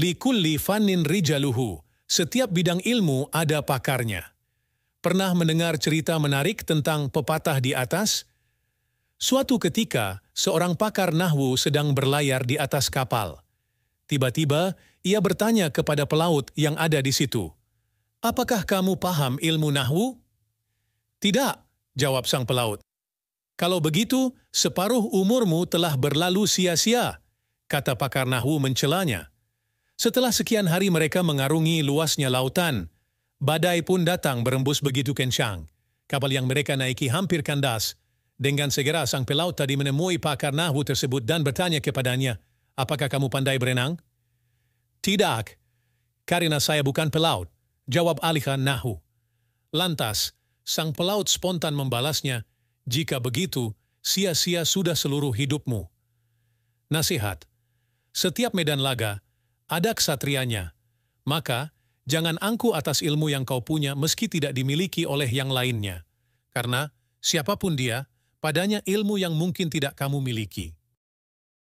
Likulli fannin rijaluhu. Setiap bidang ilmu ada pakarnya. Pernah mendengar cerita menarik tentang pepatah di atas? Suatu ketika, seorang pakar Nahwu sedang berlayar di atas kapal. Tiba-tiba, ia bertanya kepada pelaut yang ada di situ, Apakah kamu paham ilmu Nahwu? Tidak, jawab sang pelaut. Kalau begitu, separuh umurmu telah berlalu sia-sia, kata pakar Nahwu mencelanya. Setelah sekian hari mereka mengarungi luasnya lautan, badai pun datang berembus begitu kencang. Kapal yang mereka naiki hampir kandas. Dengan segera sang pelaut tadi menemui pakar Nahu tersebut dan bertanya kepadanya, apakah kamu pandai berenang? Tidak, karena saya bukan pelaut, jawab Aliha Nahu. Lantas, sang pelaut spontan membalasnya, jika begitu, sia-sia sudah seluruh hidupmu. Nasihat, setiap medan laga, ada kesatrianya. Maka, jangan angku atas ilmu yang kau punya meski tidak dimiliki oleh yang lainnya. Karena, siapapun dia, padanya ilmu yang mungkin tidak kamu miliki.